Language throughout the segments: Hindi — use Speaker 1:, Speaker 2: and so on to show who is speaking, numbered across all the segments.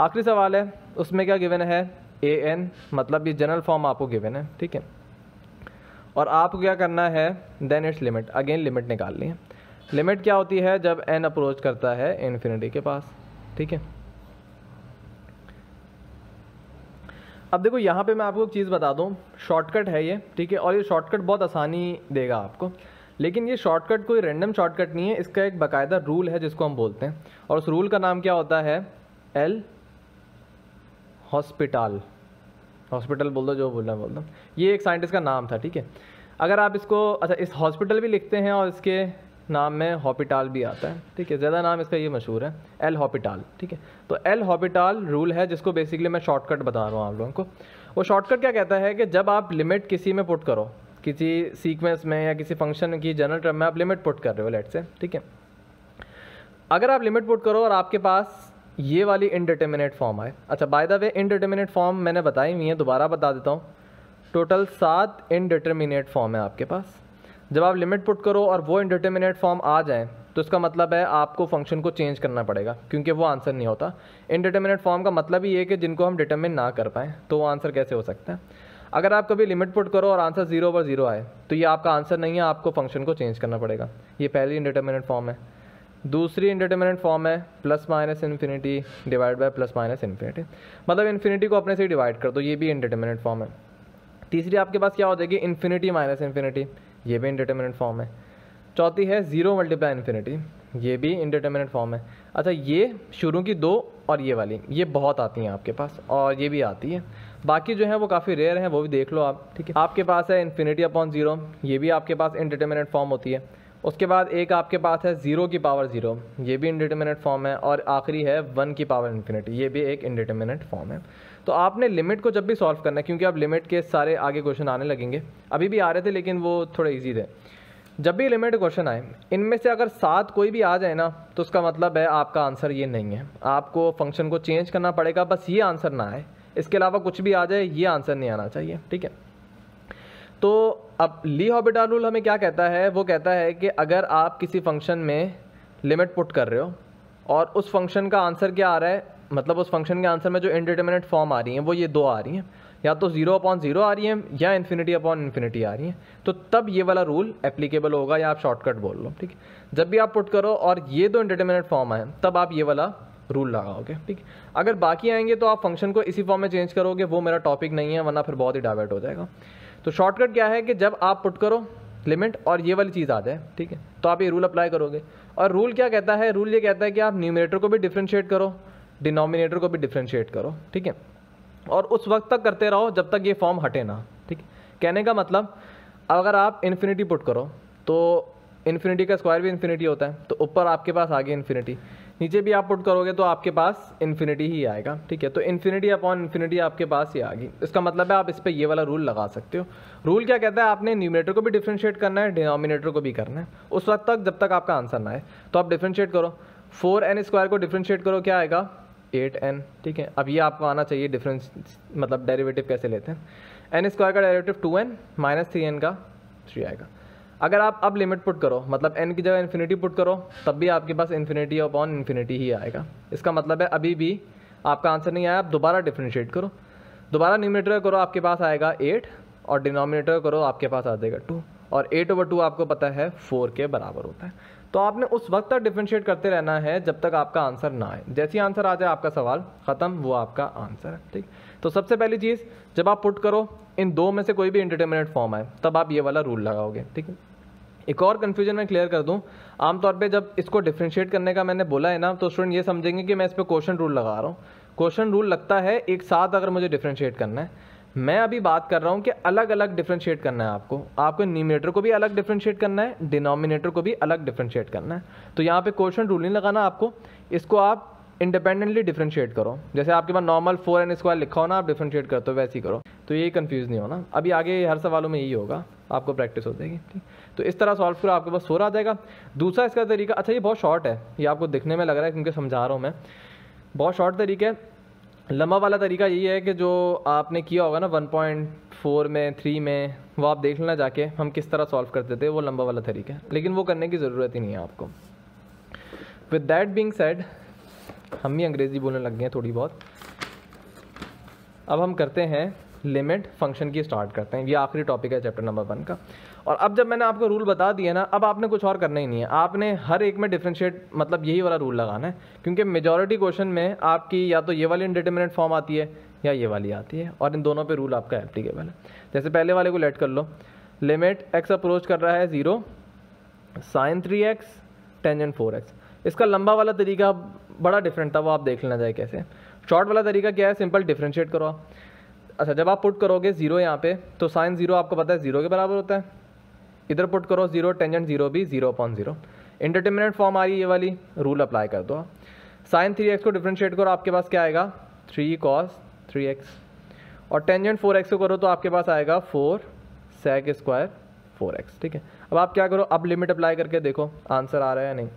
Speaker 1: आखिरी सवाल है उसमें क्या गिवन है ए एन मतलब ये जनरल फॉर्म आपको गिवन है ठीक है और आपको क्या करना है then it's limit again limit निकालनी है लिमिट क्या होती है जब एन अप्रोच करता है इन्फिनिटी के पास ठीक है अब देखो यहाँ पे मैं आपको एक चीज़ बता दूँ शॉर्टकट है ये ठीक है और ये शॉर्टकट बहुत आसानी देगा आपको लेकिन ये शॉर्टकट कोई रैंडम शॉर्टकट नहीं है इसका एक बाकायदा रूल है जिसको हम बोलते हैं और उस रूल का नाम क्या होता है एल हॉस्पिटल हॉस्पिटल बोल दो जो बोलना बोल दो ये एक साइंटिस्ट का नाम था ठीक है अगर आप इसको अच्छा इस हॉस्पिटल भी लिखते हैं और इसके नाम में हॉपिटाल भी आता है ठीक है ज़्यादा नाम इसका ये मशहूर है एल हॉपिटाल ठीक है तो एल हॉपिटाल रूल है जिसको बेसिकली मैं शॉर्टकट बता रहा हूँ आप लोगों को वो शॉर्टकट क्या कहता है कि जब आप लिमिट किसी में पुट करो किसी सीक्वेंस में या किसी फंक्शन की जनरल टर्म में आप लिमिट पुट कर रहे हो लेट से ठीक है अगर आप लिमिट पुट करो और आपके पास ये वाली इनडिटर्मिनेट फॉर्म आए अच्छा by the way indeterminate form मैंने बताई हुई है दोबारा बता देता हूँ टोटल सात इनडिटर्मिनेट फॉर्म है आपके पास जब आप लिमिट पुट करो और वो इनडिटर्मिनेट फॉर्म आ जाएँ तो इसका मतलब है आपको फंक्शन को चेंज करना पड़ेगा क्योंकि वो आंसर नहीं होता इनडिटर्मिनेट फॉर्म का मतलब ही है कि जिनको हम डिटर्मिन ना कर पाएँ तो वो आंसर कैसे हो सकता है अगर आप कभी लिमिट पुट करो और आंसर ज़ीरो पर ज़ीरो आए तो ये आपका आंसर नहीं है आपको फंक्शन को चेंज करना पड़ेगा ये पहली इनडिटर्मिनेट फॉर्म है दूसरी इंडिटर्मिनेंट फॉर्म है plus minus infinity divide by plus minus infinity मतलब इन्फिनिटी को अपने से डिवाइड कर दो ये भी इंडिटर्मिनेंट फॉर्म है तीसरी आपके पास क्या हो जाएगी इन्फिनिटी माइनस इन्फिनिटी ये भी इंडिटर्मिनेंट फॉर्म है चौथी है ज़ीरो मल्टीप्लाई इन्फिनिटी ये भी इंडिटर्मिनेंट फॉर्म है अच्छा ये शुरू की दो और ये वाली ये बहुत आती हैं आपके पास और ये भी आती है बाकी जो है वो काफ़ी रेयर हैं वो भी देख लो आप ठीक है आपके पास है इन्फिनिटी अपॉन ज़ीरो ये भी आपके पास इंडिटर्मिनेंट फॉर्म होती है उसके बाद एक आपके पास है ज़ीरो की पावर ज़ीरो ये भी इंडिटर्मिनेट फॉर्म है और आखिरी है वन की पावर इन्फिनिटी ये भी एक इंडिटर्मिनेट फॉर्म है तो आपने लिमिट को जब भी सॉल्व करना है क्योंकि अब लिमिट के सारे आगे क्वेश्चन आने लगेंगे अभी भी आ रहे थे लेकिन वो थोड़े ईजी थे जब भी लिमिट क्वेश्चन आए इनमें से अगर सात कोई भी आ जाए ना तो उसका मतलब है आपका आंसर ये नहीं है आपको फंक्शन को चेंज करना पड़ेगा बस ये आंसर ना आए इसके अलावा कुछ भी आ जाए ये आंसर नहीं आना चाहिए ठीक है तो अब ली हॉबिटा रूल हमें क्या कहता है वो कहता है कि अगर आप किसी फंक्शन में लिमिट पुट कर रहे हो और उस फंक्शन का आंसर क्या आ रहा है मतलब उस फंक्शन के आंसर में जो इनडिटर्मिनेट फॉर्म आ रही हैं वो ये दो आ रही हैं या तो ज़ीरो अपॉन ज़ीरो आ रही हैं या इन्फिनिटी अपॉन इन्फिनिटी आ रही हैं तो तब ये वाला रूल एप्लीकेबल होगा या आप शॉर्टकट बोल लो ठीक है जब भी आप पुट करो और ये दो इंडिटर्मिनेट फॉर्म आए तब आप ये वाला रूल लगाओगे ठीक है अगर बाकी आएंगे तो आप फंक्शन को इसी फॉर्म में चेंज करोगे वो मेरा टॉपिक नहीं है वरना फिर बहुत ही डाइवर्ट हो जाएगा तो शॉर्टकट क्या है कि जब आप पुट करो लिमिट और ये वाली चीज़ आ जाए ठीक है तो आप ये रूल अप्लाई करोगे और रूल क्या कहता है रूल ये कहता है कि आप न्यूमिनेटर को भी डिफ्रेंशिएट करो डिनोमिनेटर को भी डिफ्रेंशिएट करो ठीक है और उस वक्त तक करते रहो जब तक ये फॉर्म हटे ना ठीक है कहने का मतलब अगर आप इन्फिनिटी पुट करो तो इन्फिनिटी का स्क्वायर भी इन्फिनिटी होता है तो ऊपर आपके पास आ गई इन्फिनिटी नीचे भी आप पुट करोगे तो आपके पास इन्फिनिटी ही आएगा ठीक है तो इन्फिनिटी अपॉन इन्फिनिटी आपके पास ही आ गई इसका मतलब है आप इस पर ये वाला रूल लगा सकते हो रूल क्या कहता है आपने न्यूमिनेटर को भी डिफ्रेंशिएट करना है डिनोमिनेटर को भी करना है उस वक्त तक जब तक आपका आंसर ना आए तो आप डिफ्रेंशिएट करो फोर एन स्क्वायर को डिफ्रेंशिएट करो क्या आएगा एट एन ठीक है अब ये आपको आना चाहिए डिफरेंस मतलब डेरिवेटिव कैसे लेते हैं एन स्क्वायर का derivative two n minus three n का थ्री आएगा अगर आप अब लिमिट पुट करो मतलब एन की जगह इन्फिनिटी पुट करो तब भी आपके पास इन्फिनिटी अपॉन इन्फिनिटी ही आएगा इसका मतलब है अभी भी आपका आंसर नहीं आया आप दोबारा डिफ्रेंशिएट करो दोबारा न्यूमिनेटर करो आपके पास आएगा एट और डिनोमिनेटर करो आपके पास आ जाएगा टू और एट ओवर टू आपको पता है फोर के बराबर होता है तो आपने उस वक्त तक डिफ्रेंशिएट करते रहना है जब तक आपका आंसर ना आए जैसे आंसर आ जाए आपका सवाल ख़त्म वो आपका आंसर है ठीक तो सबसे पहली चीज़ जब आप पुट करो इन दो में से कोई भी इंटरटेनमेंट फॉर्म आए तब आप ये वाला रूल लगाओगे ठीक है एक और कन्फ्यूजन मैं क्लियर कर दूँ आमतौर पर जब इसको डिफ्रेंशिएट करने का मैंने बोला है ना तो स्टूडेंट ये समझेंगे कि मैं इस पर क्वेश्चन रूल लगा रहा हूँ क्वेश्चन रूल लगता है एक साथ अगर मुझे डिफ्रेंशिएट करना है मैं अभी बात कर रहा हूँ कि अलग अलग डिफ्रेंशिएट करना है आपको आपको न्यूमिनेटर को भी अलग डिफ्रेंशिएट करना है डिनोमिनेटर को भी अलग डिफ्रेंशिएट करना है तो यहाँ पे क्वेश्चन रूल नहीं लगाना आपको इसको आप इंडिपेंडेंटली डिफ्रेंशिएट करो जैसे आपके पास नॉर्मल फोर एन स्क्वायर लिखा हो ना आप डिफ्रेंशिएट करते हो वैसे ही करो तो ये कन्फ्यूज़ नहीं होना अभी आगे हर सवालों में यही होगा आपको प्रैक्टिस हो जाएगी ठीक तो इस तरह सॉल्व करो आपके पास सोलह आ जाएगा दूसरा इसका तरीका अच्छा ये बहुत शॉर्ट है ये आपको दिखने में लग रहा है क्योंकि समझा रहा हूँ मैं बहुत शॉर्ट तरीका है लम्बा वाला तरीका यही है कि जो आपने किया होगा ना 1.4 में 3 में वो आप देख लेना जाके हम किस तरह सॉल्व करते थे वो लम्बा वाला तरीका है लेकिन वो करने की ज़रूरत ही नहीं है आपको विद डैट बींग सेड हम भी अंग्रेज़ी बोलने लग गए हैं थोड़ी बहुत अब हम करते हैं लिमिट फंक्शन की स्टार्ट करते हैं ये आखिरी टॉपिक है चैप्टर नंबर वन का और अब जब मैंने आपको रूल बता दिया ना अब आपने कुछ और करना ही नहीं है आपने हर एक में डिफ्रेंशिएट मतलब यही वाला रूल लगाना है क्योंकि मेजॉरिटी क्वेश्चन में आपकी या तो ये वाली इंडिटर्मिनेट फॉर्म आती है या ये वाली आती है और इन दोनों पर रूल आपका एप्लीकेबल है जैसे पहले वाले को लेट कर लो लिमिट एक्स अप्रोच कर रहा है zero sine three x tangent four x इसका लंबा वाला तरीका बड़ा डिफरेंट था वो आप देख लेना चाहिए कैसे शॉर्ट वाला तरीका क्या है सिंपल डिफ्रेंशिएट करो आप अच्छा जब आप पुट करोगे ज़ीरो यहाँ पे तो साइन ज़ीरो आपको पता है ज़ीरो के बराबर होता है इधर पुट करो ज़ीरो टेंजेंट ज़ीरो भी zero upon zero indeterminate form आ रही है ये वाली रूल अप्लाई कर दो साइन थ्री एक्स को डिफ्रेंशिएट करो आपके पास क्या आएगा थ्री कॉस थ्री एक्स और टेंजेंट फोर एक्स को करो तो आपके पास आएगा four sec square four x ठीक है अब आप क्या करो अब लिमिट अप्लाई करके देखो आंसर आ रहा है या नहीं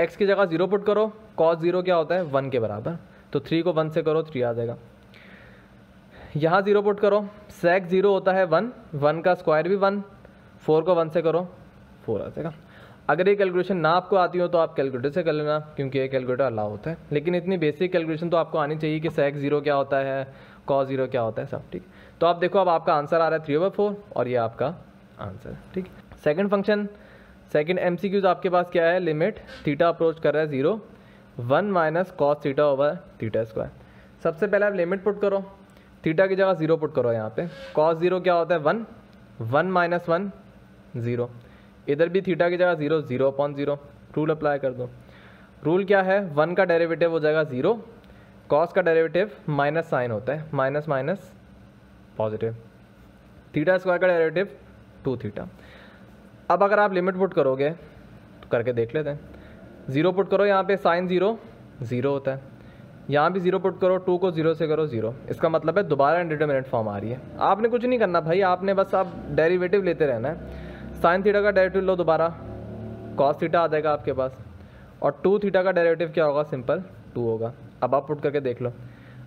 Speaker 1: एक्स की जगह ज़ीरो पुट करो कॉस ज़ीरो क्या होता है वन के बराबर तो थ्री को वन से करो थ्री आ जाएगा यहाँ ज़ीरो पुट करो सेक ज़ीरो होता है वन वन का स्क्वायर भी वन फोर को वन से करो फोर आ जाएगा अगर ये कैलकुलेशन ना आपको आती हो तो आप कैलकुलेटर से कर लेना क्योंकि ये कैलकुलेटर अलाउ होता है लेकिन इतनी बेसिक कैलकुलेशन तो आपको आनी चाहिए कि सेक ज़ीरो क्या होता है कॉ ज़ीरो क्या होता है सब ठीक तो आप देखो अब आपका आंसर आ रहा है थ्री ओवर फोर और ये आपका आंसर है ठीक second function second M C Qs आपके पास क्या है लिमिट थीटा अप्रोच कर रहा है zero one minus cos theta over theta square सबसे पहले आप लिमिट पुट करो थीटा की जगह ज़ीरो पुट करो यहाँ पे कॉस ज़ीरो क्या होता है one one minus one zero इधर भी थीटा की जगह zero zero upon zero rule apply कर दो रूल क्या है वन का डेरिवेटिव हो जाएगा ज़ीरो कॉस का डेरिवेटिव माइनस साइन होता है minus minus positive theta square का डेरिवेटिव टू थीटा अब अगर आप लिमिट पुट करोगे तो करके देख लेते हैं ज़ीरो पुट करो यहाँ पे साइन ज़ीरो ज़ीरो होता है यहाँ भी जीरो पुट करो टू को जीरो से करो जीरो इसका मतलब है दोबारा इंडिटर्मिनेट फॉर्म आ रही है आपने कुछ नहीं करना भाई आपने बस आप डेरिवेटिव लेते रहना है साइन थीटा का डेरिवेटिव लो दोबारा कॉस थीटा आ जाएगा आपके पास और टू थीटा का डेरिवेटिव क्या होगा सिंपल टू होगा अब आप पुट करके देख लो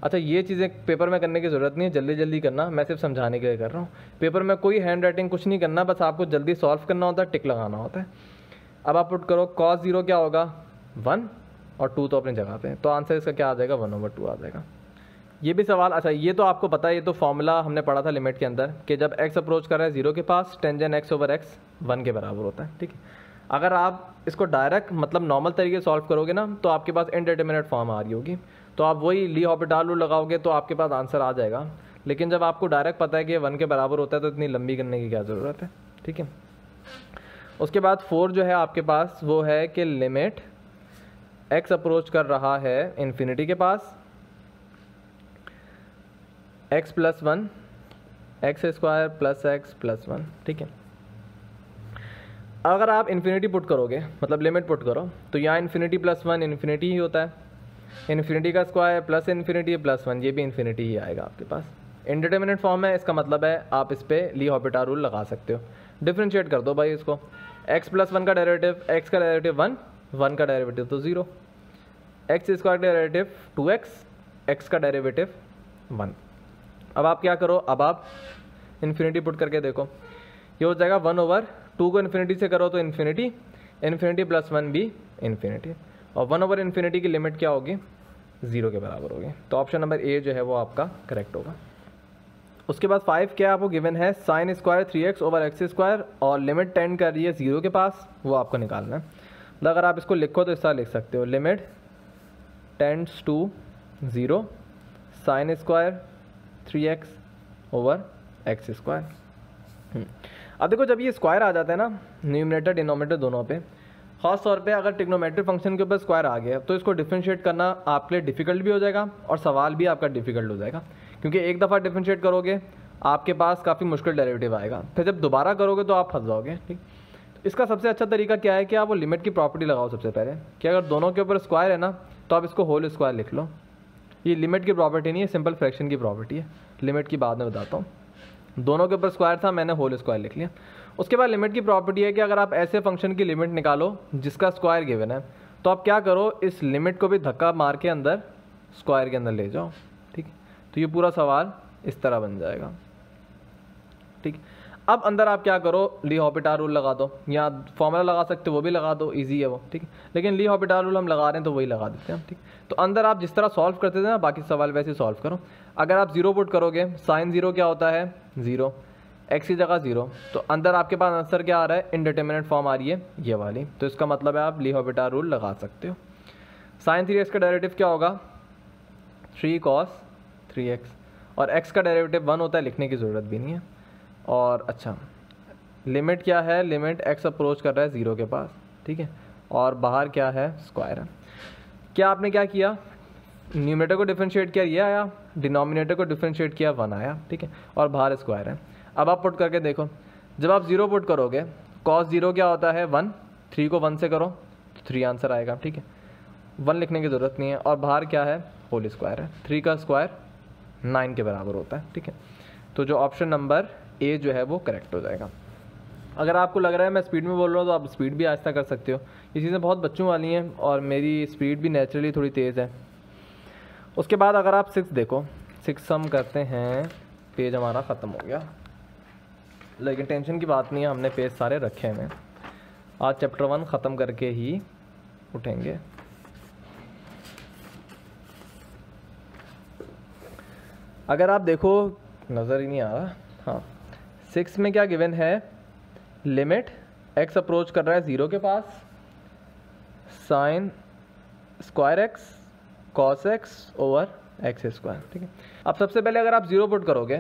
Speaker 1: अच्छा ये चीज़ें पेपर में करने की ज़रूरत नहीं है जल्दी जल्दी करना मैं सिर्फ समझाने के लिए कर रहा हूँ पेपर में कोई हैंड राइटिंग कुछ नहीं करना बस आपको जल्दी सॉल्व करना होता है टिक लगाना होता है अब आप पुट करो कॉस ज़ीरो क्या होगा वन और टू तो अपनी जगह पे तो आंसर इसका क्या आ जाएगा वन ओवर टू आ जाएगा ये भी सवाल अच्छा ये तो आपको पता है ये तो फॉर्मूला हमने पढ़ा था लिमिट के अंदर कि जब एक्स अप्रोच कर रहे हैं जीरो के पास tangent x over x one के बराबर होता है ठीक है अगर आप इसको डायरेक्ट मतलब नॉर्मल तरीके से सॉल्व करोगे ना तो आपके पास इनडिटर्मिनेट फॉर्म आ रही होगी तो आप वही ली हॉपिटाल रूल लगाओगे तो आपके पास आंसर आ जाएगा लेकिन जब आपको डायरेक्ट पता है कि वन के बराबर होता है तो इतनी लंबी करने की क्या ज़रूरत है ठीक है उसके बाद फोर जो है आपके पास वो है कि लिमिट एक्स अप्रोच कर रहा है इन्फिनिटी के पास x plus one x square plus x plus one ठीक है अगर आप इन्फिनिटी पुट करोगे मतलब लिमिट पुट करो तो यहाँ इन्फिनिटी प्लस वन इन्फिनिटी ही होता है इन्फिनिटी का square plus infinity plus one ये भी इन्फिनिटी ही आएगा आपके पास इंडिटर्मिनेट फॉर्म है इसका मतलब है आप इस पर ली हॉपिटा रूल लगा सकते हो डिफ्रेंशिएट कर दो भाई इसको एक्स प्लस वन का डायरेटिव एक्स का डायरेटिव वन वन का डायरेवेटिव तो ज़ीरो एक्स स्क्वायर का डेरेवेटिव टू एक्स एक्स का डेरेवेटिव वन अब आप क्या करो अब आप इन्फिनिटी पुट करके देखो ये हो जाएगा वन ओवर टू को इन्फिनिटी से करो तो इन्फिनिटी इन्फिनिटी प्लस वन भी इन्फिनिटी और वन ओवर इन्फिनिटी की लिमिट क्या होगी ज़ीरो के बराबर होगी तो ऑप्शन नंबर ए जो है वो आपका करेक्ट होगा उसके बाद फाइव क्या आपको गिवन है sine square three x over x square और लिमिट टेन कर रही है ज़ीरो के पास वो आपको निकालना है मतलब अगर आप इसको लिखो तो इस तरह लिख सकते हो limit tends to zero sine square three x over x square अब देखो जब ये स्क्वायर आ जाता है ना न्यूमिनेटर डिनोमिनेटर दोनों पे खास तौर पे अगर टिक्नोमेट्रिक फंक्शन के ऊपर स्क्वायर आ गया तो इसको डिफ्रेंशिएट करना आपके लिए डिफ़िकल्ट भी हो जाएगा और सवाल भी आपका डिफ़िकल्ट हो जाएगा क्योंकि एक दफ़ा डिफ्रेंशिएट करोगे आपके पास काफ़ी मुश्किल डेरिवेटिव आएगा फिर जब दोबारा करोगे तो आप फंस जाओगे ठीक इसका सबसे अच्छा तरीका क्या है कि आप वो लिमिट की प्रॉपर्टी लगाओ सबसे पहले कि अगर दोनों के ऊपर स्क्वायर है ना तो आप इसको होल स्क्वायर लिख लो ये लिमिट की प्रॉपर्टी नहीं है सिंपल फ्रैक्शन की प्रॉपर्टी है लिमिट की बाद में बताता हूँ दोनों के ऊपर स्क्वायर था मैंने होल स्क्वायर लिख लिया उसके बाद लिमिट की प्रॉपर्टी है कि अगर आप ऐसे फंक्शन की लिमिट निकालो जिसका स्क्वायर गिवन है तो आप क्या करो इस लिमिट को भी धक्का मार के अंदर स्क्वायर के अंदर ले जाओ ठीक तो ये पूरा सवाल इस तरह बन जाएगा ठीक अब अंदर आप क्या करो ली हॉपिटार रूल लगा दो या फॉर्मूला लगा सकते हो वो भी लगा दो इजी है वो ठीक है लेकिन ली हॉपिटार रूल हम लगा रहे हैं तो वही लगा देते हैं ठीक तो अंदर आप जिस तरह सॉल्व करते थे ना बाकी सवाल वैसे ही सॉल्व करो अगर आप ज़ीरो पुट करोगे साइन ज़ीरो क्या होता है ज़ीरो एक्स की जगह ज़ीरो तो अंदर आपके पास आंसर क्या आ रहा है इंडिटर्मिनेट फॉर्म आ रही है ये वाली तो इसका मतलब है आप ली हॉपिटार रूल लगा सकते हो साइन थ्री एक्स का डायरेटिव क्या होगा थ्री कॉस थ्री एक्स और एक्स का डायरेटिव वन होता है लिखने की ज़रूरत भी नहीं है और अच्छा लिमिट क्या है लिमिट एक्स अप्रोच कर रहा है ज़ीरो के पास ठीक है और बाहर क्या है स्क्वायर है क्या आपने क्या किया न्यूमेटर को डिफ्रेंशिएट किया ये आया डिनोमिनेटर को डिफ्रेंशिएट किया वन आया ठीक है और बाहर स्क्वायर है अब आप पुट करके देखो जब आप ज़ीरो पुट करोगे कॉस ज़ीरो क्या होता है वन थ्री को वन से करो तो थ्री आंसर आएगा ठीक है वन लिखने की ज़रूरत नहीं है और बाहर क्या है होल स्क्वायर है थ्री का स्क्वायर नाइन के बराबर होता है ठीक है तो जो ऑप्शन नंबर ए जो है वो करेक्ट हो जाएगा अगर आपको लग रहा है मैं स्पीड में बोल रहा हूँ तो आप स्पीड भी आहिस्ता कर सकते हो ये चीज़ें बहुत बच्चों वाली हैं और मेरी स्पीड भी नेचुरली थोड़ी तेज़ है उसके बाद अगर आप सिक्स देखो सिक्स हम करते हैं पेज हमारा ख़त्म हो गया लेकिन टेंशन की बात नहीं है हमने पेज सारे रखे हैं आज चैप्टर वन ख़त्म करके ही उठेंगे अगर आप देखो नज़र ही नहीं आ रहा हाँ सिक्स में क्या गिवन है लिमिट एक्स अप्रोच कर रहा है ज़ीरो के पास sine square x cos x over x square ठीक है अब सबसे पहले अगर आप ज़ीरो पुट करोगे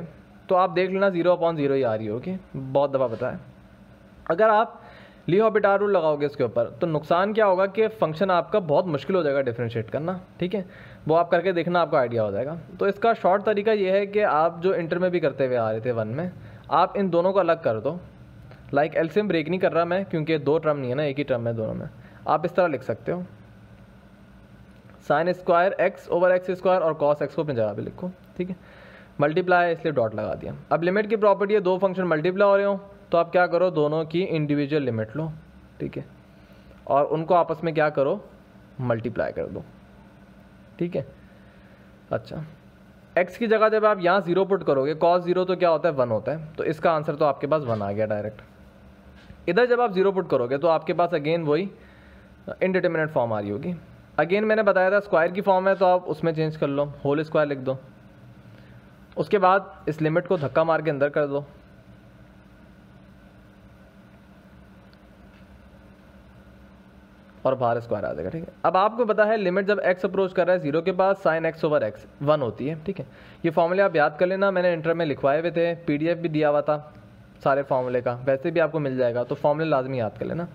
Speaker 1: तो आप देख लेना ज़ीरो अपॉन ज़ीरो ही आ रही होगी बहुत दफ़ा पता है अगर आप ली हॉबिटार रूल लगाओगे इसके ऊपर तो नुकसान क्या होगा कि फंक्शन आपका बहुत मुश्किल हो जाएगा डिफ्रेंशिएट करना ठीक है वो आप करके देखना आपको आइडिया हो जाएगा तो इसका शॉर्ट तरीका ये है कि आप जो इंटर में भी करते हुए आ रहे थे वन में आप इन दोनों को अलग कर दो लाइक एल्शियम ब्रेक नहीं कर रहा मैं क्योंकि दो टर्म नहीं है ना एक ही टर्म है दोनों में आप इस तरह लिख सकते हो sine square x over x square और कॉस एक्स को अपनी जगह पर लिखो ठीक है मल्टीप्लाई इसलिए डॉट लगा दिया अब लिमिट की प्रॉपर्टी है दो फंक्शन मल्टीप्लाई हो रहे हो तो आप क्या करो दोनों की इंडिविजुअल लिमिट लो ठीक है और उनको आपस में क्या करो मल्टीप्लाई कर दो ठीक है अच्छा एक्स की जगह जब आप यहाँ जीरो पुट करोगे कॉस जीरो तो क्या होता है वन होता है तो इसका आंसर तो आपके पास वन आ गया डायरेक्ट इधर जब आप जीरो पुट करोगे तो आपके पास अगेन वही इनडिटर्मिनेट फॉर्म आ रही होगी अगेन मैंने बताया था स्क्वायर की फॉर्म है तो आप उसमें चेंज कर लो होल स्क्वायर लिख दो उसके बाद इस लिमिट को धक्का मार के अंदर कर दो और बाहर स्क्वायर आ जाएगा ठीक है अब आपको पता है लिमिट जब एक्स अप्रोच कर रहा है जीरो के पास sine x over x one होती है ठीक है ये फॉर्मूले आप याद कर लेना मैंने इंटर में लिखवाए हुए थे पी भी दिया हुआ था सारे फॉर्मूले का वैसे भी आपको मिल जाएगा तो फॉर्मूले लाजमी याद कर लेना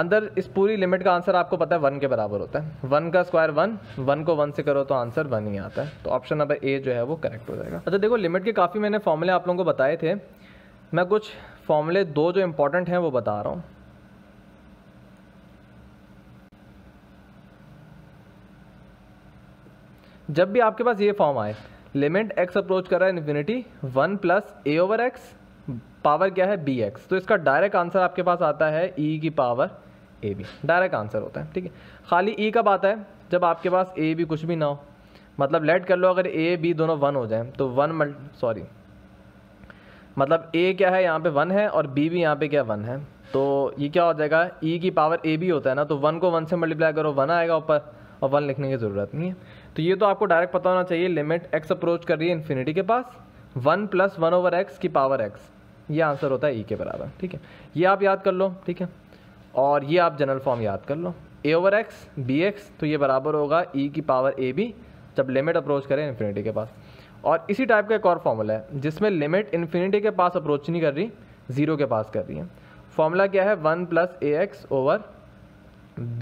Speaker 1: अंदर इस पूरी लिमिट का आंसर आपको पता है वन के बराबर होता है वन का स्क्वायर वन वन को वन से करो तो आंसर वन ही आता है तो ऑप्शन नंबर ए जो है वो करेक्ट हो जाएगा अच्छा देखो लिमिट के काफ़ी मैंने फॉर्मूले आप लोगों को बताए थे मैं कुछ फॉर्मूले दो जो इंपॉर्टेंट हैं वो बता रहा हूँ जब भी आपके पास ये फॉर्म आए लिमिट एक्स अप्रोच कर रहा है infinity one plus a over x power क्या है बी एक्स तो इसका डायरेक्ट आंसर आपके पास आता है ई e की power a b direct answer होता है ठीक है खाली ई e कब आता है जब आपके पास ए बी कुछ भी ना हो मतलब लेट कर लो अगर ए बी दोनों वन हो जाएं तो वन मल सॉरी मतलब ए क्या है यहाँ पे वन है और बी भी यहाँ पे क्या वन है तो ये क्या हो जाएगा ई e की पावर ए बी होता है ना तो वन को वन से मल्टीप्लाई करो वन आएगा ऊपर और वन लिखने की ज़रूरत नहीं है तो ये तो आपको डायरेक्ट पता होना चाहिए लिमिट एक्स अप्रोच कर रही है इन्फिनिटी के पास one plus one over x की पावर एक्स ये आंसर होता है ई e के बराबर ठीक है ये आप याद कर लो ठीक है और ये आप जनरल फॉर्म याद कर लो a over x b x तो ये बराबर होगा ई e की पावर ए बी जब लिमिट अप्रोच करें इन्फिनिटी के पास और इसी टाइप का एक और फार्मूला है जिसमें लिमिट इन्फिनिटी के पास अप्रोच नहीं कर रही ज़ीरो के पास कर रही है फॉर्मूला क्या है one plus a x over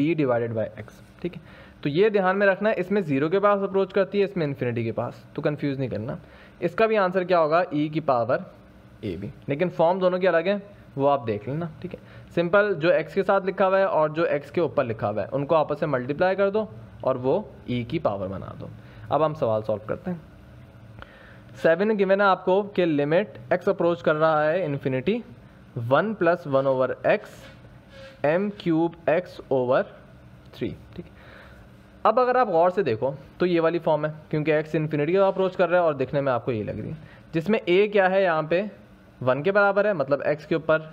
Speaker 1: b divided by x ठीक है तो ये ध्यान में रखना है इसमें ज़ीरो के पास अप्रोच करती है इसमें इन्फिनिटी के पास तो कन्फ्यूज़ नहीं करना इसका भी आंसर क्या होगा ई e की पावर ए बी लेकिन फॉर्म दोनों के अलग हैं वो आप देख लेना ठीक है सिंपल जो एक्स के साथ लिखा हुआ है और जो एक्स के ऊपर लिखा हुआ है उनको आपस में मल्टीप्लाई कर दो और वो ई e की पावर बना दो अब हम सवाल सॉल्व करते हैं सेवन गिवेन है आपको कि लिमिट एक्स अप्रोच कर रहा है infinity one plus one over x m cube x over three ठीक अब अगर आप गौर से देखो तो ये वाली फॉर्म है क्योंकि एक्स इन्फिनिटी को अप्रोच कर रहा है और दिखने में आपको ये लग रही है जिसमें ए क्या है यहाँ पे वन के बराबर है मतलब एक्स के ऊपर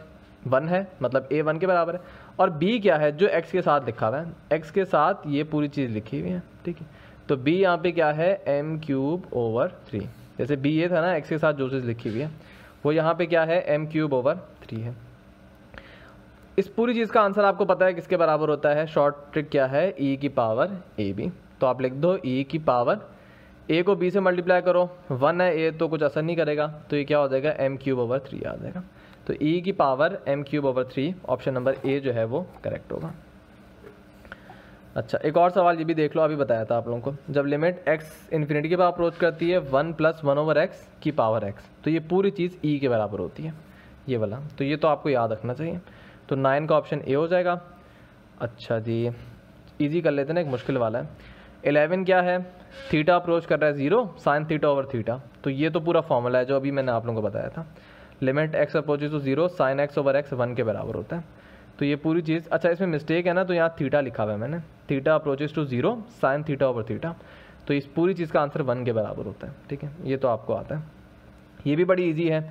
Speaker 1: वन है मतलब ए वन के बराबर है और बी क्या है जो एक्स के साथ लिखा हुआ है एक्स के साथ ये पूरी चीज़ लिखी हुई है ठीक है तो बी यहाँ पे क्या है एम क्यूब ओवर थ्री जैसे बी ये था ना एक्स के साथ जो चीज़ लिखी हुई है वो यहाँ पे क्या है एम क्यूब ओवर थ्री है इस पूरी चीज़ का आंसर आपको पता है किसके बराबर होता है शॉर्ट ट्रिक क्या है ई e की पावर ए बी तो आप लिख दो ई e की पावर ए को बी से मल्टीप्लाई करो वन है ए तो कुछ असर नहीं करेगा तो ये क्या हो जाएगा एम क्यूब ओवर थ्री आ जाएगा तो ई e की power m cube over three option number A जो है वो करेक्ट होगा अच्छा एक और सवाल ये भी देख लो अभी बताया था आप लोगों को जब लिमिट एक्स इन्फिनिटी के बाद अप्रोच करती है one plus one over x की पावर एक्स तो ये पूरी चीज़ ई e के बराबर होती है ये वाला तो ये तो आपको याद रखना चाहिए तो नाइन का ऑप्शन ए हो जाएगा अच्छा जी इजी कर लेते ना एक मुश्किल वाला है एलेवन क्या है थीटा अप्रोच कर रहा है zero sine theta over theta तो ये तो पूरा फॉर्मूला है जो अभी मैंने आप लोगों को बताया था limit x approaches to zero sine x over x one के बराबर होता है तो ये पूरी चीज़ अच्छा इसमें मिस्टेक है ना तो यहाँ थीटा लिखा हुआ है मैंने theta approaches to zero sine theta over theta तो इस पूरी चीज़ का आंसर वन के बराबर होता है ठीक है ये तो आपको आता है ये भी बड़ी ईजी है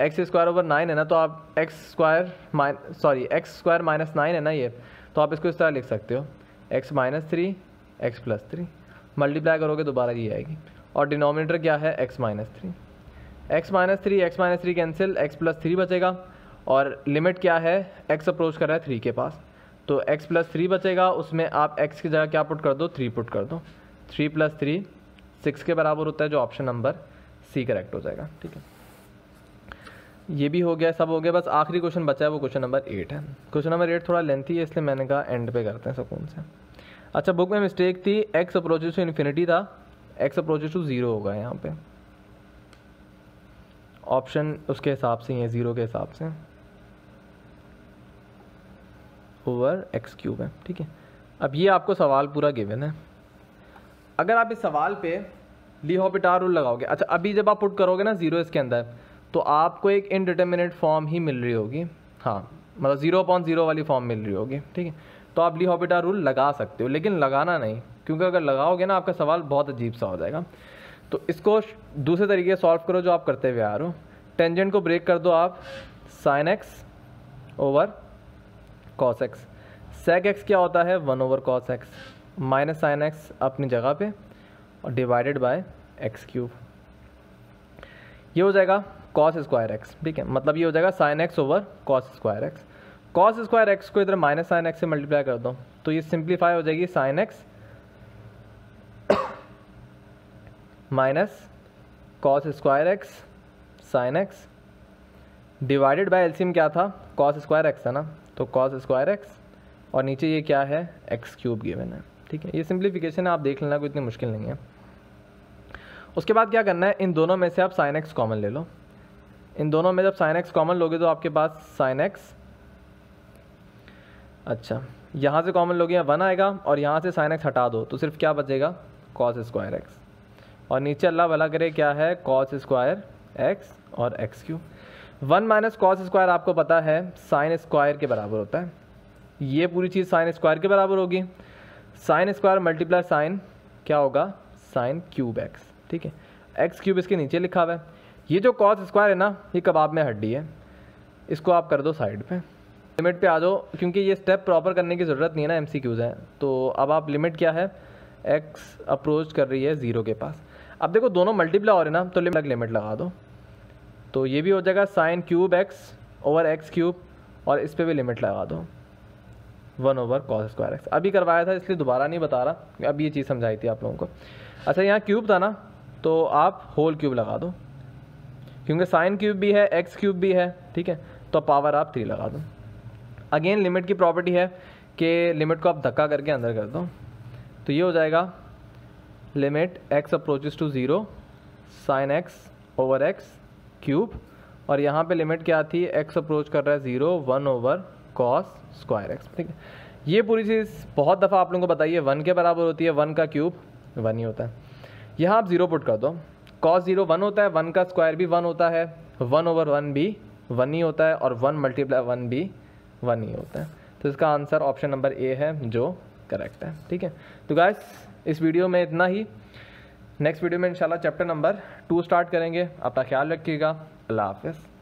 Speaker 1: एक्स स्क्वायर ओवर नाइन है ना तो आप x square my sorry x square minus nine है ना ये तो आप इसको इस तरह लिख सकते हो x minus three x plus three multiply करोगे दोबारा ये आएगी और डिनोमिनेटर क्या है x minus three x minus three x minus three cancel x plus three बचेगा और लिमिट क्या है एक्स अप्रोच कर रहा है थ्री के पास तो एक्स प्लस थ्री बचेगा उसमें आप एक्स की जगह क्या पुट कर दो थ्री पुट कर दो थ्री प्लस थ्री सिक्स के बराबर होता है जो ऑप्शन नंबर सी करेक्ट हो जाएगा ठीक है ये भी हो गया सब हो गया बस आखिरी क्वेश्चन बचा है वो क्वेश्चन नंबर एट है क्वेश्चन नंबर एट थोड़ा लेंथी है इसलिए मैंने कहा एंड पे करते हैं सुकून से अच्छा बुक में मिस्टेक थी एक्स अप्रोचेस टू इन्फिनिटी था एक्स अप्रोचेज टू ज़ीरो होगा यहाँ पे ऑप्शन उसके हिसाब से ही है ज़ीरो के हिसाब से ओवर एक्स क्यूब है ठीक है अब ये आपको सवाल पूरा गिवन है अगर आप इस सवाल पे ली हॉपिटार रूल लगाओगे अच्छा अभी जब आप पुट करोगे ना ज़ीरो इसके अंदर तो आपको एक इनडिटर्मिनेट फॉर्म ही मिल रही होगी हाँ मतलब ज़ीरो पॉइंट ज़ीरो वाली फॉर्म मिल रही होगी ठीक है तो आप ली हॉबिटा रूल लगा सकते हो लेकिन लगाना नहीं क्योंकि अगर लगाओगे ना आपका सवाल बहुत अजीब सा हो जाएगा तो इसको दूसरे तरीके सॉल्व करो जो आप करते हुए आ रहे हो टेंजेंट को ब्रेक कर दो आप sine x over cos x sec x क्या होता है one over cos x minus sine x अपनी जगह पे और डिवाइडेड बाय एक्स क्यूब ये हो जाएगा कॉस स्क्वायर एक्स ठीक है मतलब ये हो जाएगा sine x over cos square x cos square x को इधर माइनस साइन एक्स से मल्टीप्लाई कर दो तो ये सिंप्लीफाई हो जाएगी sine x minus cos square x sine x divided by LCM क्या था कॉस स्क्वायर एक्स था ना तो कॉस स्क्वायर एक्स और नीचे ये क्या है एक्स क्यूब गिवन है ठीक है ये सिंप्लीफिकेशन आप देख लेना कोई इतनी मुश्किल नहीं है उसके बाद क्या करना है इन दोनों में से आप साइन एक्स कॉमन ले लो इन दोनों में जब साइन एक्स कॉमन लोगे तो आपके पास साइन एक्स अच्छा यहाँ से कॉमन लोगे वन आएगा और यहाँ से साइन एक्स हटा दो तो सिर्फ क्या बचेगा कॉस स्क्वायर एक्स और नीचे अल्लाह भला करे क्या है कॉस स्क्वायर एक्स और x cube one minus cos square आपको पता है साइन स्क्वायर के बराबर होता है ये पूरी चीज़ साइन स्क्वायर के बराबर होगी साइन स्क्वायर मल्टीप्लाई साइन क्या होगा साइन क्यूब एक्स ठीक है एक्स क्यूब इसके नीचे लिखा हुआ है ये जो कॉस स्क्वायर है ना ये कबाब में हड्डी है इसको आप कर दो साइड पे लिमिट पे आ जाओ क्योंकि ये स्टेप प्रॉपर करने की ज़रूरत नहीं है ना एम हैं तो अब आप लिमिट क्या है एक्स अप्रोच कर रही है ज़ीरो के पास अब देखो दोनों मल्टीप्लाई हो रहे ना तो लिमिट लिमिट लगा दो तो ये भी हो जाएगा sine cube x over x cube और इस पर भी लिमिट लगा दो one over cos square x अभी करवाया था इसलिए दोबारा नहीं बता रहा अब ये चीज़ समझाई थी आप लोगों को अच्छा यहाँ क्यूब था ना तो आप होल क्यूब लगा दो क्योंकि साइन क्यूब भी है एक्स क्यूब भी है ठीक है तो पावर आप थ्री लगा दो अगेन लिमिट की प्रॉपर्टी है कि लिमिट को आप धक्का करके अंदर कर दो तो ये हो जाएगा limit x approaches to zero sine x over x cube और यहाँ पे लिमिट क्या थी एक्स अप्रोच कर रहा है zero one over cos square x ठीक है ये पूरी चीज़ बहुत दफ़ा आप लोगों को बताइए वन के बराबर होती है वन का क्यूब वन ही होता है यहाँ आप ज़ीरो पुट कर दो कॉस जीरो वन होता है वन का स्क्वायर भी वन होता है वन ओवर वन भी वन ही होता है और वन मल्टीप्लाई वन भी वन ही होता है तो इसका आंसर ऑप्शन नंबर ए है जो करेक्ट है ठीक है तो गाइस इस वीडियो में इतना ही नेक्स्ट वीडियो में इंशाल्लाह चैप्टर नंबर टू स्टार्ट करेंगे अपना ख्याल रखिएगा अल्लाह हाफिज़